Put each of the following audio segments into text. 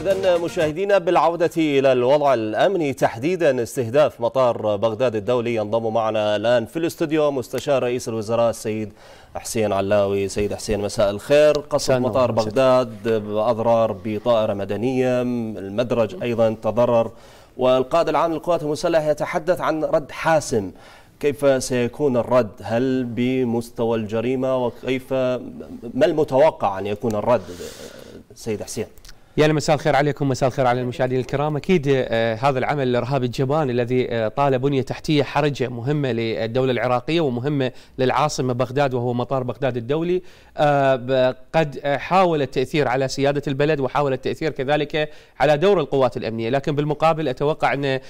إذا مشاهدينا بالعودة إلى الوضع الأمني تحديدا استهداف مطار بغداد الدولي ينضم معنا الآن في الاستوديو مستشار رئيس الوزراء السيد حسين علاوي سيد حسين مساء الخير قصف مطار بغداد أضرار بطائرة مدنية المدرج أيضا تضرر والقائد العام للقوات المسلحة يتحدث عن رد حاسم كيف سيكون الرد هل بمستوى الجريمة وكيف ما المتوقع أن يكون الرد سيد حسين يا مساء الخير عليكم مساء الخير على المشاهدين الكرام اكيد آه، هذا العمل الارهابي الجبان الذي آه، طال بنيه تحتيه حرجه مهمه للدوله العراقيه ومهمه للعاصمه بغداد وهو مطار بغداد الدولي آه، قد حاول التاثير على سياده البلد وحاول التاثير كذلك على دور القوات الامنيه لكن بالمقابل اتوقع ان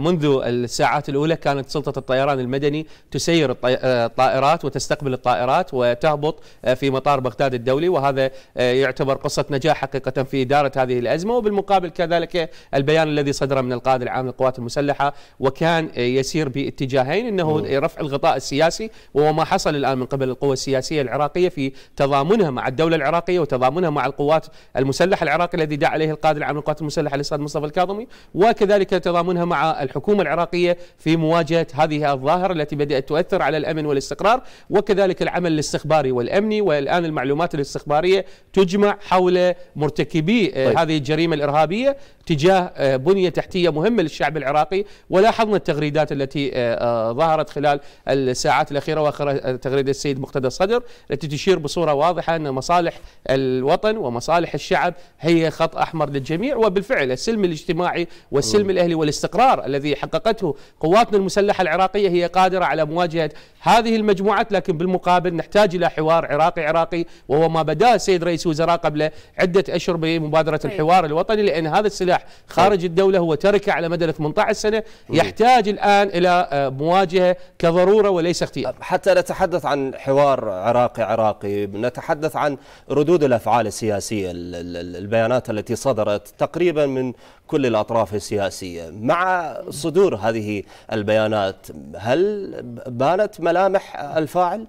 منذ الساعات الاولى كانت سلطه الطيران المدني تسير الطائرات وتستقبل الطائرات وتهبط في مطار بغداد الدولي وهذا يعتبر قصه نجاح حقيقه في إدارة هذه الأزمة وبالمقابل كذلك البيان الذي صدر من القائد العام للقوات المسلحة وكان يسير باتجاهين أنه رفع الغطاء السياسي وهو ما حصل الآن من قبل القوى السياسية العراقية في تضامنها مع الدولة العراقية وتضامنها مع القوات المسلحة العراقي الذي دعا عليه القائد العام للقوات المسلحة الأستاذ مصطفى الكاظمي وكذلك تضامنها مع الحكومة العراقية في مواجهة هذه الظاهرة التي بدأت تؤثر على الأمن والاستقرار وكذلك العمل الاستخباري والأمني والآن المعلومات الاستخبارية تجمع حول مرتكبي آه، طيب. هذه الجريمة الإرهابية تجاه آه، بنية تحتية مهمة للشعب العراقي ولاحظنا التغريدات التي آه، ظهرت خلال الساعات الأخيرة وآخر تغريدة السيد مقتدى الصدر التي تشير بصورة واضحة أن مصالح الوطن ومصالح الشعب هي خط أحمر للجميع وبالفعل السلم الاجتماعي والسلم الأهلي والاستقرار الذي حققته قواتنا المسلحة العراقية هي قادرة على مواجهة هذه المجموعات لكن بالمقابل نحتاج إلى حوار عراقي عراقي وهو ما بدأ السيد رئيس وزراء قبل عدة أشهر بمبادرة مبادرة أي. طيب. الحوار الوطني لأن هذا السلاح طيب. خارج أي. الدولة هو تركه على مدى 18 سنة يحتاج الآن إلى آه، مواجهة كضرورة وليس اختيار طيب، حتى نتحدث عن حوار عراقي عراقي نتحدث عن ردود الأفعال السياسية البيانات التي صدرت تقريبا من كل الأطراف السياسية مع صدور هذه البيانات هل بانت ملامح الفاعل؟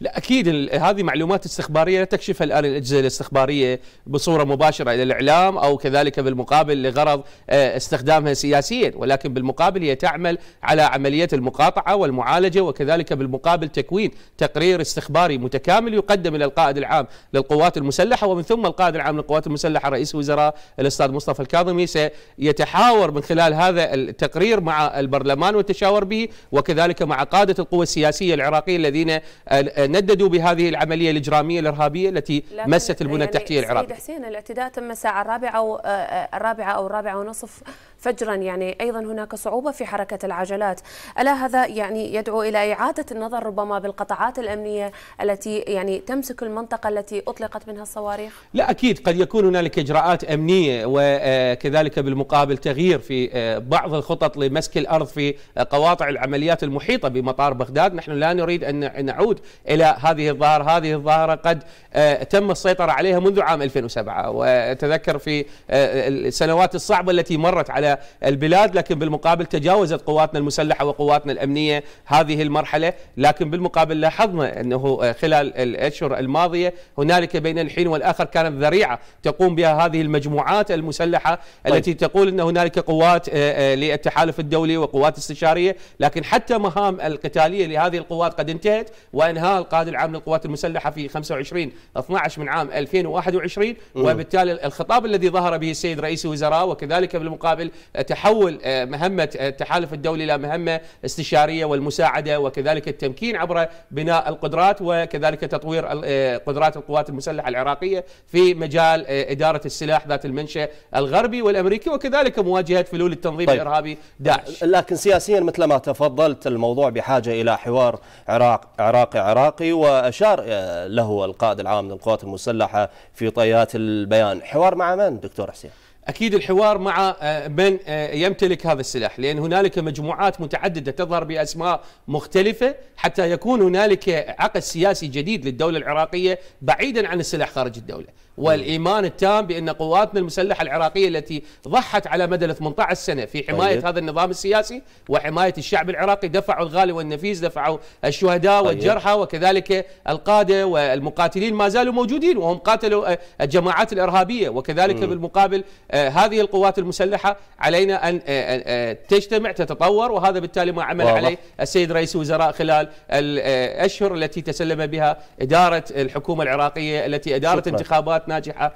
لا اكيد هذه معلومات استخباريه لا تكشفها الان الاجهزه الاستخباريه بصوره مباشره الى الاعلام او كذلك بالمقابل لغرض آه، استخدامها سياسيا ولكن بالمقابل هي تعمل على عمليه المقاطعه والمعالجه وكذلك بالمقابل تكوين تقرير استخباري متكامل يقدم الى القائد العام للقوات المسلحه ومن ثم القائد العام للقوات المسلحه رئيس الوزراء الاستاذ مصطفى الكاظمي سيتحاور من خلال هذا التقرير مع البرلمان والتشاور به وكذلك مع قاده القوى السياسيه العراقيه الذين آه، نددوا بهذه العمليه الاجراميه الارهابيه التي مست البنى يعني التحتيه العراقيه. سيد حسين الاعتداء تم الساعه الرابعه او آه، الرابعه او الرابعه ونصف فجرا يعني ايضا هناك صعوبه في حركه العجلات، الا هذا يعني يدعو الى اعاده النظر ربما بالقطاعات الامنيه التي يعني تمسك المنطقه التي اطلقت منها الصواريخ؟ لا اكيد قد يكون هنالك اجراءات امنيه وكذلك آه، بالمقابل تغيير في آه، بعض الخطط لمسك الارض في قواطع العمليات المحيطه بمطار بغداد، نحن لا نريد ان نعود إلى هذه الظاهرة هذه الظاهرة قد آه، تم السيطرة عليها منذ عام 2007 وتذكر في آه، السنوات الصعبة التي مرت على البلاد لكن بالمقابل تجاوزت قواتنا المسلحة وقواتنا الأمنية هذه المرحلة لكن بالمقابل لاحظنا أنه آه، خلال الأشهر الماضية هنالك بين الحين والآخر كانت ذريعة تقوم بها هذه المجموعات المسلحة طيب. التي تقول أن هنالك قوات للتحالف الدولي وقوات استشارية لكن حتى مهام القتالية لهذه القوات قد انتهت وأنها قال القائد العام للقوات المسلحه في 25 12 من عام 2021 وبالتالي الخطاب الذي ظهر به السيد رئيس الوزراء وكذلك بالمقابل تحول آه، مهمه التحالف آه، الدولي الى مهمه استشاريه والمساعده وكذلك التمكين عبر بناء القدرات وكذلك تطوير آه، قدرات القوات المسلحه العراقيه في مجال اداره السلاح ذات المنشا الغربي والامريكي وكذلك مواجهه فلول التنظيم طيب. الارهابي داعش لكن سياسيا مثل ما تفضلت الموضوع بحاجه الى حوار عراق عراقي عراقي العراقي وأشار له القائد العام للقوات المسلحة في طيات البيان حوار مع من دكتور حسين اكيد الحوار مع آه، من آه، يمتلك هذا السلاح لان هنالك مجموعات متعدده تظهر باسماء مختلفه حتى يكون هنالك عقد سياسي جديد للدوله العراقيه بعيدا عن السلاح خارج الدوله والايمان التام بان قواتنا المسلحه العراقيه التي ضحت على مدى 18 سنه في طيب. حمايه طيب. هذا النظام السياسي وحمايه الشعب العراقي دفعوا الغالي والنفيس دفعوا الشهداء طيب. والجرحى وكذلك القاده والمقاتلين ما زالوا موجودين وهم قاتلوا آه، الجماعات الارهابيه وكذلك م. بالمقابل آه، هذه القوات المسلحه علينا ان آه، آه، تجتمع تتطور وهذا بالتالي ما عمل والله. عليه السيد رئيس الوزراء خلال الاشهر التي تسلم بها اداره الحكومه العراقيه التي ادارت شكرا. انتخابات ناجحه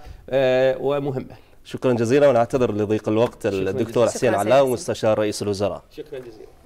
ومهمه. شكرا جزيلا ونعتذر لضيق الوقت الدكتور حسين علاء مستشار رئيس الوزراء. شكرا جزيلا.